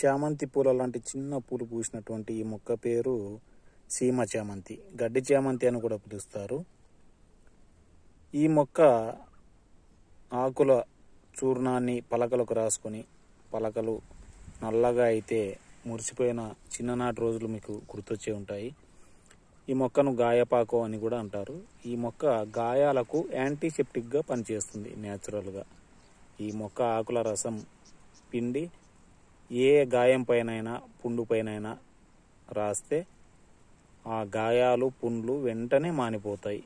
చామంతి పూల లాంటి చిన్న పూలు పూసినటువంటి ఈ మొక్క పేరు సీమ చామంతి గడ్డి చామంతి అని కూడా పిలుస్తారు ఈ మొక్క ఆకుల చూర్ణాన్ని పలకలకు రాసుకొని పలకలు నల్లగా అయితే మురిసిపోయిన చిన్ననాటి రోజులు మీకు గుర్తొచ్చే ఉంటాయి ఈ మొక్కను గాయపాకు అని కూడా అంటారు ఈ మొక్క గాయాలకు యాంటీసెప్టిక్గా పనిచేస్తుంది న్యాచురల్గా ఈ మొక్క ఆకుల రసం పిండి ఏ గాయం పైనైనా పుండు పైనైనా రాస్తే ఆ గాయాలు పుండ్లు వెంటనే మానిపోతాయి